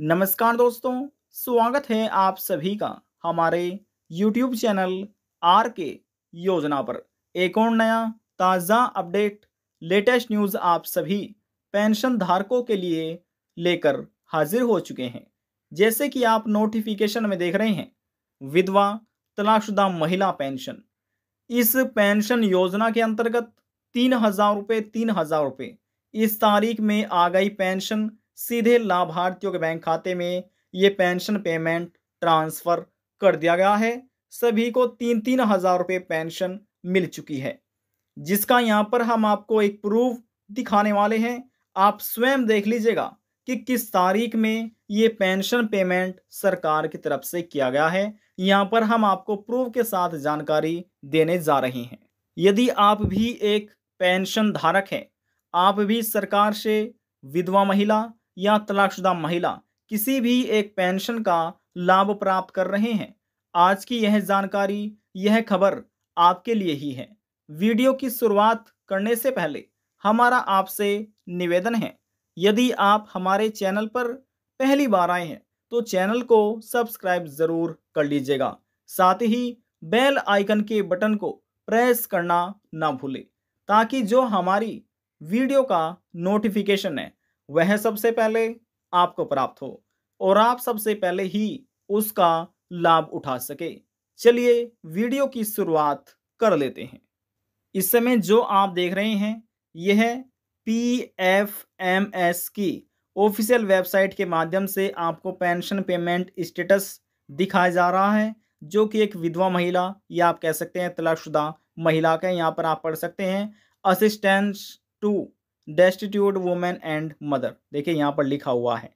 नमस्कार दोस्तों स्वागत है आप सभी का हमारे YouTube चैनल आर के योजना पर एक और नया ताज़ा अपडेट लेटेस्ट न्यूज़ आप सभी पेंशन धारकों के लिए लेकर हाजिर हो चुके हैं जैसे कि आप नोटिफिकेशन में देख रहे हैं विधवा तलाशुदा महिला पेंशन इस पेंशन योजना के अंतर्गत तीन हज़ार रुपये तीन हज़ार रुपये इस तारीख में आ गई पेंशन सीधे लाभार्थियों के बैंक खाते में ये पेंशन पेमेंट ट्रांसफ़र कर दिया गया है सभी को तीन तीन हज़ार रुपये पेंशन मिल चुकी है जिसका यहाँ पर हम आपको एक प्रूफ दिखाने वाले हैं आप स्वयं देख लीजिएगा कि किस तारीख में ये पेंशन पेमेंट सरकार की तरफ से किया गया है यहाँ पर हम आपको प्रूफ के साथ जानकारी देने जा रहे हैं यदि आप भी एक पेंशन धारक हैं आप भी सरकार से विधवा महिला या तलाकशुदा महिला किसी भी एक पेंशन का लाभ प्राप्त कर रहे हैं आज की यह जानकारी यह खबर आपके लिए ही है वीडियो की शुरुआत करने से पहले हमारा आपसे निवेदन है यदि आप हमारे चैनल पर पहली बार आए हैं तो चैनल को सब्सक्राइब ज़रूर कर लीजिएगा साथ ही बेल आइकन के बटन को प्रेस करना ना भूलें ताकि जो हमारी वीडियो का नोटिफिकेशन है वह सबसे पहले आपको प्राप्त हो और आप सबसे पहले ही उसका लाभ उठा सके चलिए वीडियो की शुरुआत कर लेते हैं इस समय जो आप देख रहे हैं यह पी एफ एम एस की ऑफिशियल वेबसाइट के माध्यम से आपको पेंशन पेमेंट स्टेटस दिखाया जा रहा है जो कि एक विधवा महिला या आप कह सकते हैं तलाकशुदा महिला का यहाँ पर आप पढ़ सकते हैं assistance to destitute women and mother देखिए यहाँ पर लिखा हुआ है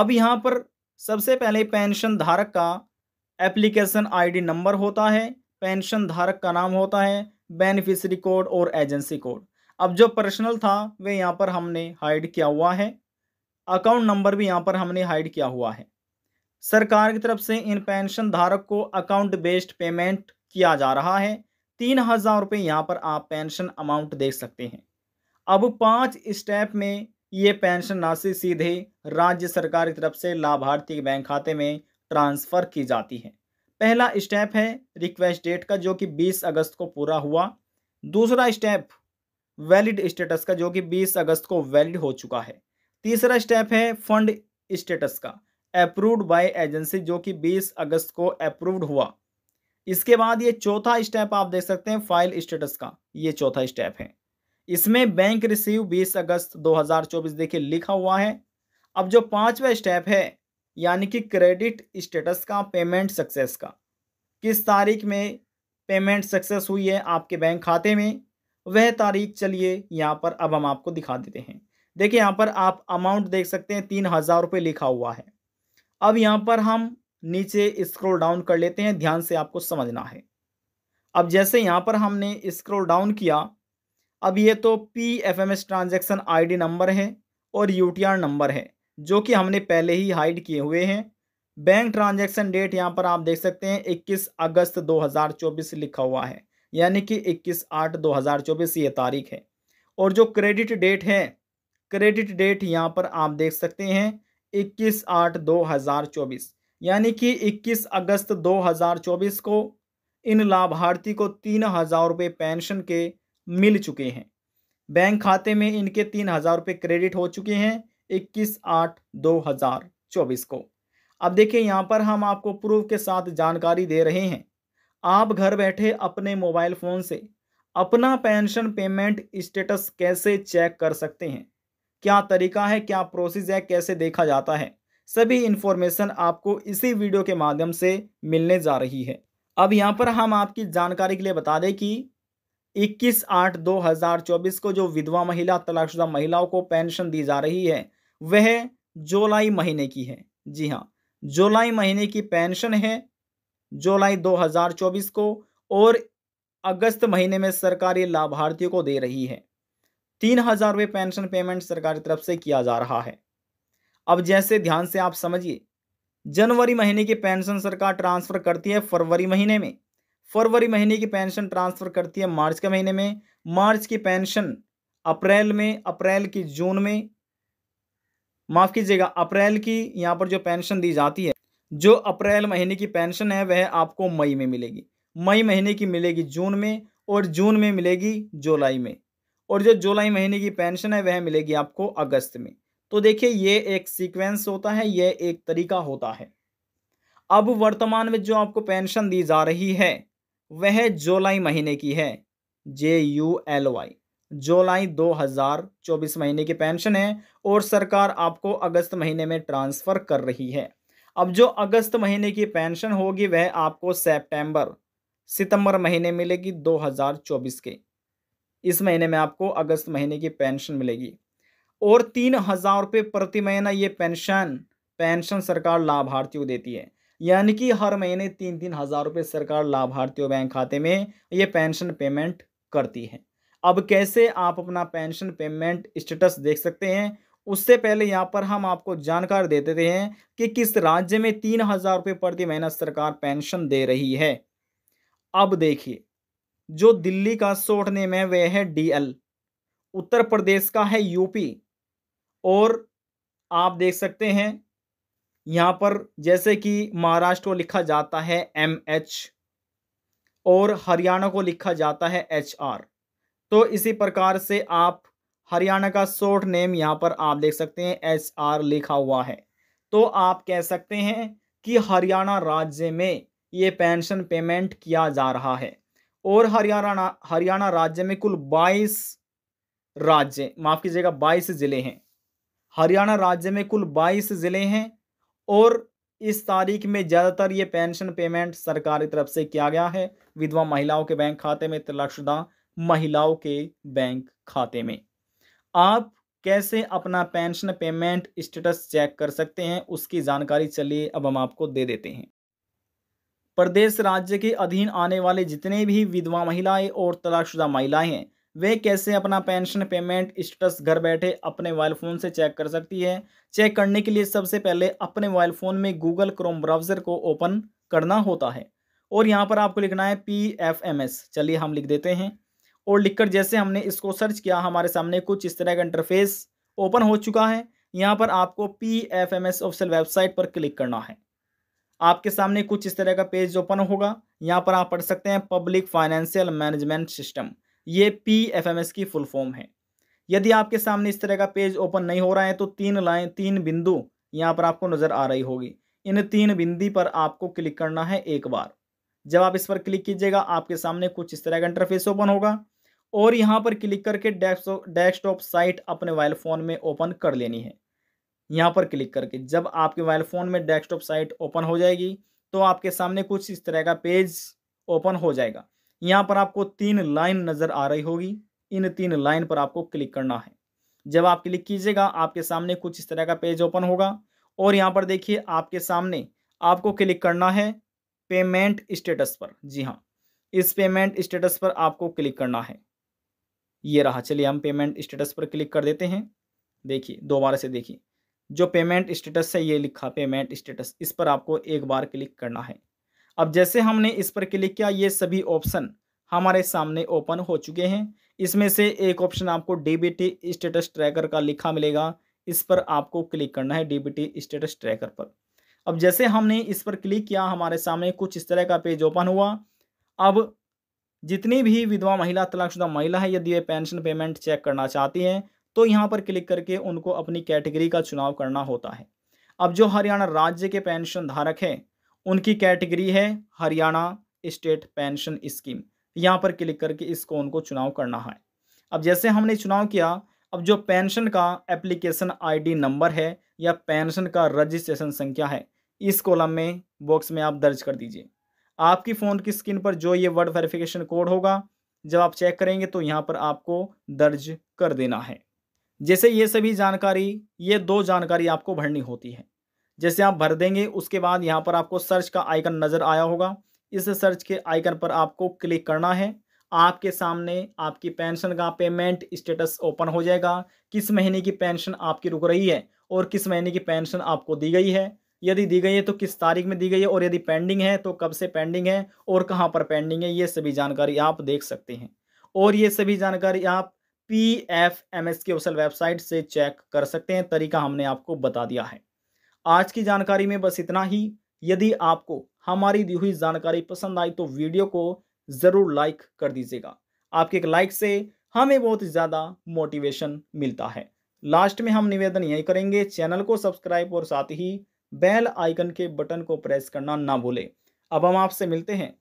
अब यहाँ पर सबसे पहले पेंशन धारक का एप्लीकेशन आईडी नंबर होता है पेंशन धारक का नाम होता है बेनिफिशरी कोड और एजेंसी कोड अब जो पर्सनल था वे यहाँ पर हमने हाइड किया हुआ है अकाउंट नंबर भी यहाँ पर हमने हाइड किया हुआ है सरकार की तरफ से इन पेंशन धारक को अकाउंट बेस्ड पेमेंट किया जा रहा है तीन हज़ार रुपये यहाँ पर आप पेंशन अमाउंट देख सकते हैं अब पांच स्टेप में ये पेंशन राशि सीधे राज्य सरकार की तरफ से लाभार्थी के बैंक खाते में ट्रांसफ़र की जाती है पहला स्टेप है रिक्वेस्ट डेट का जो कि 20 अगस्त को पूरा हुआ दूसरा स्टेप वैलिड स्टेटस का जो कि 20 अगस्त को वैलिड हो चुका है तीसरा स्टेप है फंड स्टेटस का अप्रूव्ड बाय एजेंसी जो कि 20 अगस्त को अप्रूव्ड हुआ इसके बाद ये चौथा स्टेप आप देख सकते हैं फाइल स्टेटस का ये चौथा स्टेप है इसमें बैंक रिसीव 20 अगस्त 2024 देखिए लिखा हुआ है अब जो पांचवा स्टेप है यानी कि क्रेडिट स्टेटस का पेमेंट सक्सेस का किस तारीख में पेमेंट सक्सेस हुई है आपके बैंक खाते में वह तारीख चलिए यहाँ पर अब हम आपको दिखा देते हैं देखिए यहाँ पर आप अमाउंट देख सकते हैं तीन हज़ार रुपये लिखा हुआ है अब यहाँ पर हम नीचे स्क्रॉल डाउन कर लेते हैं ध्यान से आपको समझना है अब जैसे यहाँ पर हमने स्क्रॉल डाउन किया अब ये तो P F M S transaction I D number है और यू टी आर नंबर है जो कि हमने पहले ही हाइड किए हुए हैं बैंक ट्रांजैक्शन डेट यहाँ पर आप देख सकते हैं 21 अगस्त 2024 लिखा हुआ है यानी कि 21 आठ 2024 ये तारीख है और जो क्रेडिट डेट है क्रेडिट डेट यहाँ पर आप देख सकते हैं 21 आठ 2024 यानी कि 21 अगस्त 2024 को इन लाभार्थी को तीन हज़ार रुपये पेंशन के मिल चुके हैं बैंक खाते में इनके तीन हज़ार रुपये क्रेडिट हो चुके हैं इक्कीस आठ दो हज़ार चौबीस को अब देखिए यहाँ पर हम आपको प्रूफ के साथ जानकारी दे रहे हैं आप घर बैठे अपने मोबाइल फ़ोन से अपना पेंशन पेमेंट स्टेटस कैसे चेक कर सकते हैं क्या तरीका है क्या प्रोसेस है कैसे देखा जाता है सभी इन्फॉर्मेशन आपको इसी वीडियो के माध्यम से मिलने जा रही है अब यहाँ पर हम आपकी जानकारी के लिए बता दें कि इक्कीस आठ 2024 को जो विधवा महिला तलाकशुदा महिलाओं को पेंशन दी जा रही है वह जुलाई महीने की है जी हाँ जुलाई महीने की पेंशन है जुलाई 2024 को और अगस्त महीने में सरकारी लाभार्थियों को दे रही है तीन हजार रुपये पेंशन पेमेंट सरकार की तरफ से किया जा रहा है अब जैसे ध्यान से आप समझिए जनवरी महीने की पेंशन सरकार ट्रांसफर करती है फरवरी महीने में फरवरी महीने की पेंशन ट्रांसफ़र करती है मार्च के महीने में मार्च की पेंशन अप्रैल में अप्रैल की जून में माफ़ कीजिएगा अप्रैल की यहाँ पर जो पेंशन दी जाती है जो अप्रैल महीने की पेंशन है वह आपको मई में मिलेगी मई महीने की मिलेगी जून में और जून में मिलेगी जुलाई में और जो जुलाई महीने की पेंशन है वह मिलेगी आपको अगस्त में तो देखिए ये एक सीक्वेंस होता है यह एक तरीका होता है अब वर्तमान में जो आपको पेंशन दी जा रही है वह जुलाई महीने की है J U L Y July 2024 महीने की पेंशन है और सरकार आपको अगस्त महीने में ट्रांसफ़र कर रही है अब जो अगस्त महीने की पेंशन होगी वह आपको सितंबर सितंबर महीने मिलेगी 2024 के इस महीने में आपको अगस्त महीने की पेंशन मिलेगी और तीन हज़ार रुपये प्रति महीना ये पेंशन पेंशन सरकार लाभार्थियों को देती है यानी कि हर महीने तीन तीन हज़ार रुपये सरकार लाभार्थियों बैंक खाते में ये पेंशन पेमेंट करती है अब कैसे आप अपना पेंशन पेमेंट स्टेटस देख सकते हैं उससे पहले यहाँ पर हम आपको जानकारी दे देते हैं कि किस राज्य में तीन हज़ार रुपये प्रति महीना सरकार पेंशन दे रही है अब देखिए जो दिल्ली का शॉर्ट नेम है वह है डी उत्तर प्रदेश का है यूपी और आप देख सकते हैं यहाँ पर जैसे कि महाराष्ट्र को लिखा जाता है एम एच और हरियाणा को लिखा जाता है एच आर तो इसी प्रकार से आप हरियाणा का शॉर्ट नेम यहाँ पर आप देख सकते हैं एच आर लिखा हुआ है तो आप कह सकते हैं कि हरियाणा राज्य में ये पेंशन पेमेंट किया जा रहा है और हरियाणा हरियाणा राज्य में कुल 22 राज्य माफ़ कीजिएगा 22 ज़िले हैं हरियाणा राज्य में कुल 22 ज़िले हैं और इस तारीख में ज़्यादातर ये पेंशन पेमेंट सरकार की तरफ से किया गया है विधवा महिलाओं के बैंक खाते में तलाकशुदा महिलाओं के बैंक खाते में आप कैसे अपना पेंशन पेमेंट स्टेटस चेक कर सकते हैं उसकी जानकारी चलिए अब हम आपको दे देते हैं प्रदेश राज्य के अधीन आने वाले जितने भी विधवा महिलाएं और तलाकशुदा महिलाएं हैं वे कैसे अपना पेंशन पेमेंट स्टेटस घर बैठे अपने मोबाइल फ़ोन से चेक कर सकती है चेक करने के लिए सबसे पहले अपने मोबाइल फ़ोन में गूगल क्रोम ब्राउज़र को ओपन करना होता है और यहाँ पर आपको लिखना है पी एफ एम एस चलिए हम लिख देते हैं और लिखकर जैसे हमने इसको सर्च किया हमारे सामने कुछ इस तरह का इंटरफेस ओपन हो चुका है यहाँ पर आपको P F M S official website पर क्लिक करना है आपके सामने कुछ इस तरह का पेज ओपन होगा यहाँ पर आप पढ़ सकते हैं पब्लिक फाइनेंशियल मैनेजमेंट सिस्टम ये पी एफ एम एस की फुल फॉर्म है यदि आपके सामने इस तरह का पेज ओपन नहीं हो रहा है तो तीन लाइन तीन बिंदु यहाँ पर आपको नज़र आ रही होगी इन तीन बिंदी पर आपको क्लिक करना है एक बार जब आप इस पर क्लिक कीजिएगा आपके सामने कुछ इस तरह का इंटरफेस ओपन होगा और यहाँ पर क्लिक करके डेस्कटॉप साइट अपने मोबाइल फ़ोन में ओपन कर लेनी है यहाँ पर क्लिक करके जब आपके मोबाइल फ़ोन में डेस्कटॉप साइट ओपन हो जाएगी तो आपके सामने कुछ इस तरह का पेज ओपन हो जाएगा यहाँ पर आपको तीन लाइन नज़र आ रही होगी इन तीन लाइन पर आपको क्लिक करना है जब आप क्लिक कीजिएगा आपके सामने कुछ इस तरह का पेज ओपन होगा और यहाँ पर देखिए आपके सामने आपको क्लिक करना है पेमेंट स्टेटस पर जी हाँ इस पेमेंट स्टेटस पर आपको क्लिक करना है ये रहा चलिए हम पेमेंट स्टेटस पर क्लिक कर देते हैं देखिए दोबारा से देखिए जो पेमेंट स्टेटस है ये लिखा पेमेंट स्टेटस इस पर आपको एक बार क्लिक करना है अब जैसे हमने इस पर क्लिक किया ये सभी ऑप्शन हमारे सामने ओपन हो चुके हैं इसमें से एक ऑप्शन आपको डीबीटी स्टेटस ट्रैकर का लिखा मिलेगा इस पर आपको क्लिक करना है डीबीटी स्टेटस ट्रैकर पर अब जैसे हमने इस पर क्लिक किया हमारे सामने कुछ इस तरह का पेज ओपन हुआ अब जितनी भी विधवा महिला तलाकशुदा महिला है यदि वे पेंशन पेमेंट चेक करना चाहती हैं तो यहाँ पर क्लिक करके उनको अपनी कैटेगरी का चुनाव करना होता है अब जो हरियाणा राज्य के पेंशन धारक हैं उनकी कैटेगरी है हरियाणा स्टेट पेंशन स्कीम यहाँ पर क्लिक करके इस कोन को चुनाव करना है अब जैसे हमने चुनाव किया अब जो पेंशन का एप्लीकेशन आईडी नंबर है या पेंशन का रजिस्ट्रेशन संख्या है इस कॉलम में बॉक्स में आप दर्ज कर दीजिए आपकी फ़ोन की स्क्रीन पर जो ये वर्ड वेरिफिकेशन कोड होगा जब आप चेक करेंगे तो यहाँ पर आपको दर्ज कर देना है जैसे ये सभी जानकारी ये दो जानकारी आपको भरनी होती है जैसे आप भर देंगे उसके बाद यहाँ पर आपको सर्च का आइकन नज़र आया होगा इस सर्च के आइकन पर आपको क्लिक करना है आपके सामने आपकी पेंशन का पेमेंट स्टेटस ओपन हो जाएगा किस महीने की पेंशन आपकी रुक रही है और किस महीने की पेंशन आपको दी गई है यदि दी गई है तो किस तारीख में दी गई है और यदि पेंडिंग है तो कब से पेंडिंग है और कहाँ पर पेंडिंग है ये सभी जानकारी आप देख सकते हैं और ये सभी जानकारी आप पी एफ एम एस की ऑफिसल वेबसाइट से चेक कर सकते हैं तरीका हमने आपको बता दिया है आज की जानकारी में बस इतना ही यदि आपको हमारी दी हुई जानकारी पसंद आई तो वीडियो को ज़रूर लाइक कर दीजिएगा आपके एक लाइक से हमें बहुत ज़्यादा मोटिवेशन मिलता है लास्ट में हम निवेदन यही करेंगे चैनल को सब्सक्राइब और साथ ही बेल आइकन के बटन को प्रेस करना ना भूलें अब हम आपसे मिलते हैं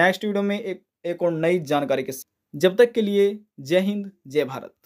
नेक्स्ट वीडियो में एक एक और नई जानकारी के साथ जब तक के लिए जय हिंद जय भारत